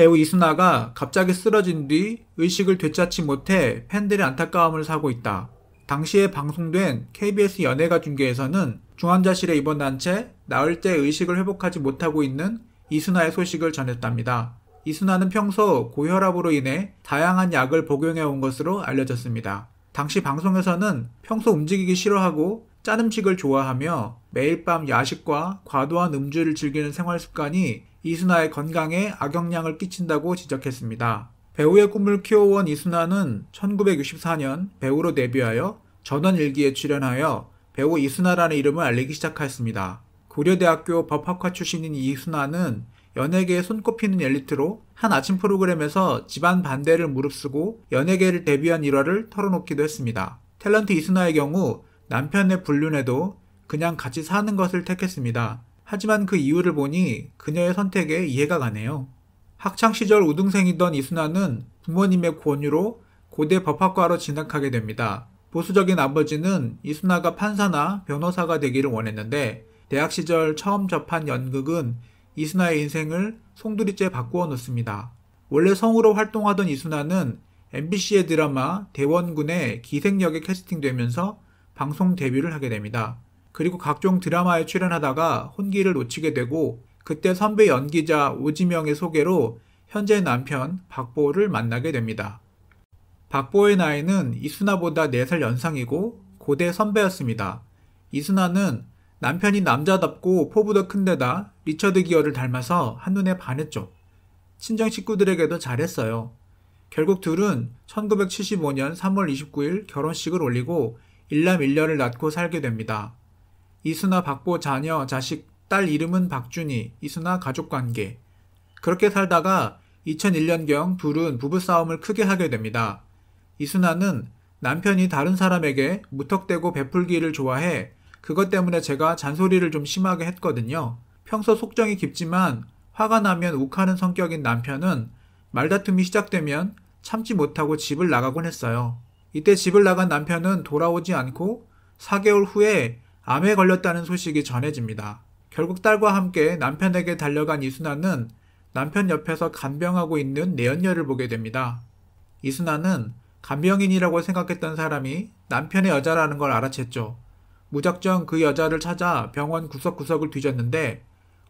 배우 이순아가 갑자기 쓰러진 뒤 의식을 되찾지 못해 팬들의 안타까움을 사고 있다. 당시에 방송된 KBS 연예가 중계에서는 중환자실에 입원한 채나흘때 의식을 회복하지 못하고 있는 이순아의 소식을 전했답니다. 이순아는 평소 고혈압으로 인해 다양한 약을 복용해 온 것으로 알려졌습니다. 당시 방송에서는 평소 움직이기 싫어하고 짠 음식을 좋아하며 매일 밤 야식과 과도한 음주를 즐기는 생활 습관이 이순아의 건강에 악영향을 끼친다고 지적했습니다. 배우의 꿈을 키워온 이순아는 1964년 배우로 데뷔하여 전원일기에 출연하여 배우 이순아라는 이름을 알리기 시작하였습니다. 고려대학교 법학과 출신인 이순아는 연예계에 손꼽히는 엘리트로 한 아침 프로그램에서 집안 반대를 무릅쓰고 연예계를 데뷔한 일화를 털어놓기도 했습니다. 탤런트 이순아의 경우 남편의 불륜에도 그냥 같이 사는 것을 택했습니다. 하지만 그 이유를 보니 그녀의 선택에 이해가 가네요. 학창시절 우등생이던 이순아는 부모님의 권유로 고대 법학과로 진학하게 됩니다. 보수적인 아버지는 이순아가 판사나 변호사가 되기를 원했는데 대학 시절 처음 접한 연극은 이순아의 인생을 송두리째 바꾸어 놓습니다. 원래 성우로 활동하던 이순아는 MBC의 드라마 대원군의 기생역에 캐스팅되면서 방송 데뷔를 하게 됩니다. 그리고 각종 드라마에 출연하다가 혼기를 놓치게 되고 그때 선배 연기자 오지명의 소개로 현재 남편 박보를 만나게 됩니다. 박보의 나이는 이순아보다 4살 연상이고 고대 선배였습니다. 이순아는 남편이 남자답고 포부도 큰데다 리처드 기어를 닮아서 한눈에 반했죠. 친정 식구들에게도 잘했어요. 결국 둘은 1975년 3월 29일 결혼식을 올리고 일남 일녀를 낳고 살게 됩니다. 이수나 박보 자녀, 자식, 딸 이름은 박준희, 이수나 가족관계. 그렇게 살다가 2001년경 둘은 부부싸움을 크게 하게 됩니다. 이수나는 남편이 다른 사람에게 무턱대고 베풀기를 좋아해 그것 때문에 제가 잔소리를 좀 심하게 했거든요. 평소 속정이 깊지만 화가 나면 욱하는 성격인 남편은 말다툼이 시작되면 참지 못하고 집을 나가곤 했어요. 이때 집을 나간 남편은 돌아오지 않고 4개월 후에 암에 걸렸다는 소식이 전해집니다. 결국 딸과 함께 남편에게 달려간 이순아는 남편 옆에서 간병하고 있는 내연녀를 보게 됩니다. 이순아는 간병인이라고 생각했던 사람이 남편의 여자라는 걸 알아챘죠. 무작정 그 여자를 찾아 병원 구석구석을 뒤졌는데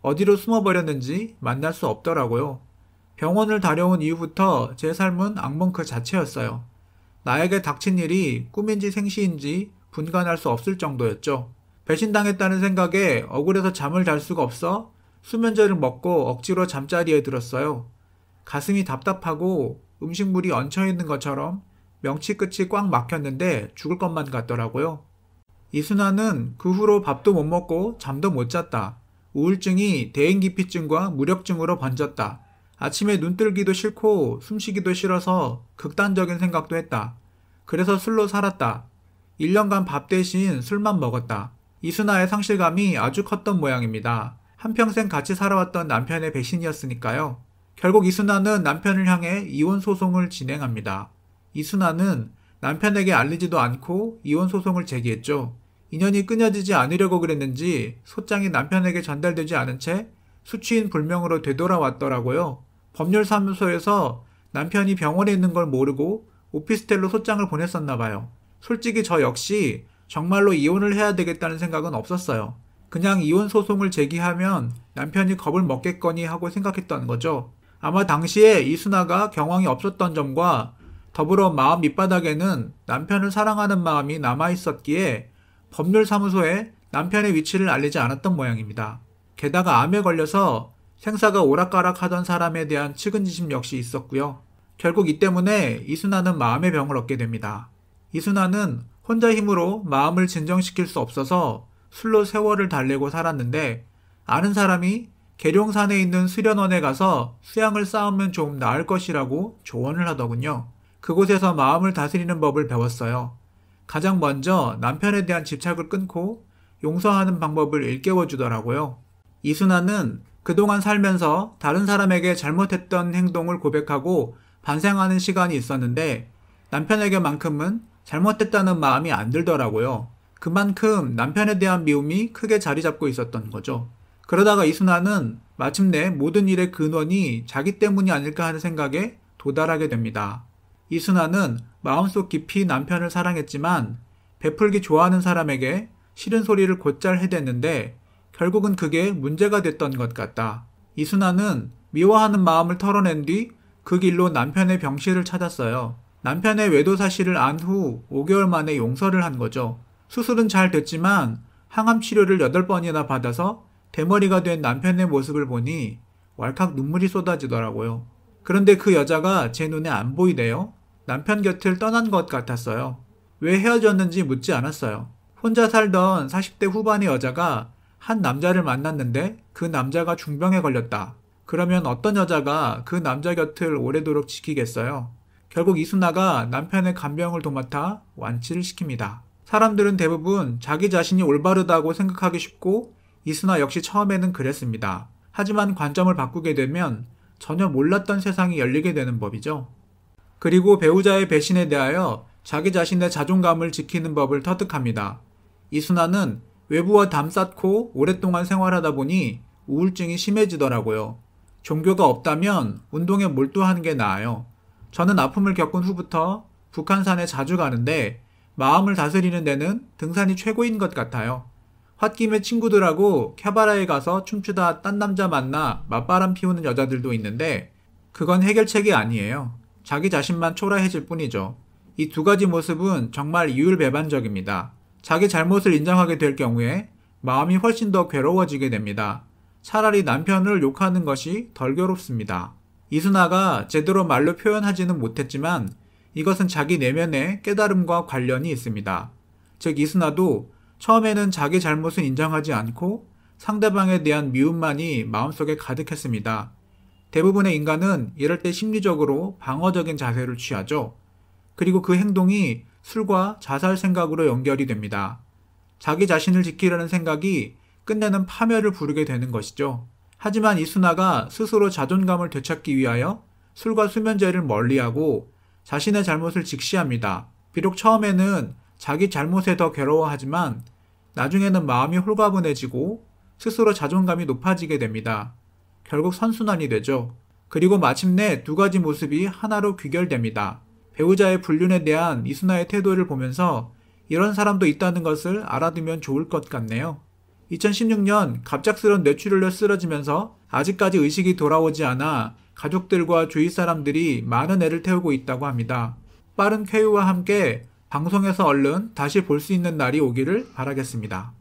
어디로 숨어버렸는지 만날 수 없더라고요. 병원을 다녀온 이후부터 제 삶은 악몽 그 자체였어요. 나에게 닥친 일이 꿈인지 생시인지 분간할 수 없을 정도였죠. 배신당했다는 생각에 억울해서 잠을 잘 수가 없어 수면제를 먹고 억지로 잠자리에 들었어요. 가슴이 답답하고 음식물이 얹혀있는 것처럼 명치 끝이 꽉 막혔는데 죽을 것만 같더라고요. 이순아는 그 후로 밥도 못 먹고 잠도 못 잤다. 우울증이 대인기피증과 무력증으로 번졌다. 아침에 눈뜰기도 싫고 숨쉬기도 싫어서 극단적인 생각도 했다. 그래서 술로 살았다. 1년간 밥 대신 술만 먹었다. 이순아의 상실감이 아주 컸던 모양입니다. 한평생 같이 살아왔던 남편의 배신이었으니까요. 결국 이순아는 남편을 향해 이혼 소송을 진행합니다. 이순아는 남편에게 알리지도 않고 이혼 소송을 제기했죠. 인연이 끊여지지 않으려고 그랬는지 소장이 남편에게 전달되지 않은 채 수취인 불명으로 되돌아왔더라고요. 법률사무소에서 남편이 병원에 있는 걸 모르고 오피스텔로 소장을 보냈었나 봐요. 솔직히 저 역시 정말로 이혼을 해야 되겠다는 생각은 없었어요. 그냥 이혼 소송을 제기하면 남편이 겁을 먹겠거니 하고 생각했던 거죠. 아마 당시에 이순아가 경황이 없었던 점과 더불어 마음 밑바닥에는 남편을 사랑하는 마음이 남아 있었기에 법률사무소에 남편의 위치를 알리지 않았던 모양입니다. 게다가 암에 걸려서 생사가 오락가락 하던 사람에 대한 측은지심 역시 있었고요. 결국 이 때문에 이순아는 마음의 병을 얻게 됩니다. 이순아는 혼자 힘으로 마음을 진정시킬 수 없어서 술로 세월을 달래고 살았는데 아는 사람이 계룡산에 있는 수련원에 가서 수양을 쌓으면 좀 나을 것이라고 조언을 하더군요. 그곳에서 마음을 다스리는 법을 배웠어요. 가장 먼저 남편에 대한 집착을 끊고 용서하는 방법을 일깨워 주더라고요. 이순아는 그동안 살면서 다른 사람에게 잘못했던 행동을 고백하고 반생하는 시간이 있었는데 남편에게만큼은 잘못됐다는 마음이 안 들더라고요. 그만큼 남편에 대한 미움이 크게 자리 잡고 있었던 거죠. 그러다가 이순아는 마침내 모든 일의 근원이 자기 때문이 아닐까 하는 생각에 도달하게 됩니다. 이순아는 마음속 깊이 남편을 사랑했지만 베풀기 좋아하는 사람에게 싫은 소리를 곧잘 해댔는데 결국은 그게 문제가 됐던 것 같다. 이순아는 미워하는 마음을 털어낸 뒤 그 길로 남편의 병실을 찾았어요. 남편의 외도 사실을 안 후 5개월 만에 용서를 한 거죠. 수술은 잘 됐지만 항암 치료를 8번이나 받아서 대머리가 된 남편의 모습을 보니 왈칵 눈물이 쏟아지더라고요. 그런데 그 여자가 제 눈에 안보이네요 남편 곁을 떠난 것 같았어요. 왜 헤어졌는지 묻지 않았어요. 혼자 살던 40대 후반의 여자가 한 남자를 만났는데 그 남자가 중병에 걸렸다. 그러면 어떤 여자가 그 남자 곁을 오래도록 지키겠어요? 결국 이순아가 남편의 간병을 도맡아 완치를 시킵니다. 사람들은 대부분 자기 자신이 올바르다고 생각하기 쉽고 이순아 역시 처음에는 그랬습니다. 하지만 관점을 바꾸게 되면 전혀 몰랐던 세상이 열리게 되는 법이죠. 그리고 배우자의 배신에 대하여 자기 자신의 자존감을 지키는 법을 터득합니다. 이순아는 외부와 담 쌓고 오랫동안 생활하다 보니 우울증이 심해지더라고요. 종교가 없다면 운동에 몰두하는 게 나아요. 저는 아픔을 겪은 후부터 북한산에 자주 가는데 마음을 다스리는 데는 등산이 최고인 것 같아요. 홧김에 친구들하고 캐바라에 가서 춤추다 딴 남자 만나 맞바람 피우는 여자들도 있는데 그건 해결책이 아니에요. 자기 자신만 초라해질 뿐이죠. 이 두 가지 모습은 정말 이율배반적입니다. 자기 잘못을 인정하게 될 경우에 마음이 훨씬 더 괴로워지게 됩니다. 차라리 남편을 욕하는 것이 덜 괴롭습니다. 이순아가 제대로 말로 표현하지는 못했지만 이것은 자기 내면의 깨달음과 관련이 있습니다. 즉 이순아도 처음에는 자기 잘못은 인정하지 않고 상대방에 대한 미움만이 마음속에 가득했습니다. 대부분의 인간은 이럴 때 심리적으로 방어적인 자세를 취하죠. 그리고 그 행동이 술과 자살 생각으로 연결이 됩니다. 자기 자신을 지키려는 생각이 끝내는 파멸을 부르게 되는 것이죠. 하지만 이순아가 스스로 자존감을 되찾기 위하여 술과 수면제를 멀리하고 자신의 잘못을 직시합니다. 비록 처음에는 자기 잘못에 더 괴로워하지만 나중에는 마음이 홀가분해지고 스스로 자존감이 높아지게 됩니다. 결국 선순환이 되죠. 그리고 마침내 두 가지 모습이 하나로 귀결됩니다. 배우자의 불륜에 대한 이순아의 태도를 보면서 이런 사람도 있다는 것을 알아두면 좋을 것 같네요. 2016년 갑작스런 뇌출혈로 쓰러지면서 아직까지 의식이 돌아오지 않아 가족들과 주위 사람들이 많은 애를 태우고 있다고 합니다. 빠른 쾌유와 함께 방송에서 얼른 다시 볼 수 있는 날이 오기를 바라겠습니다.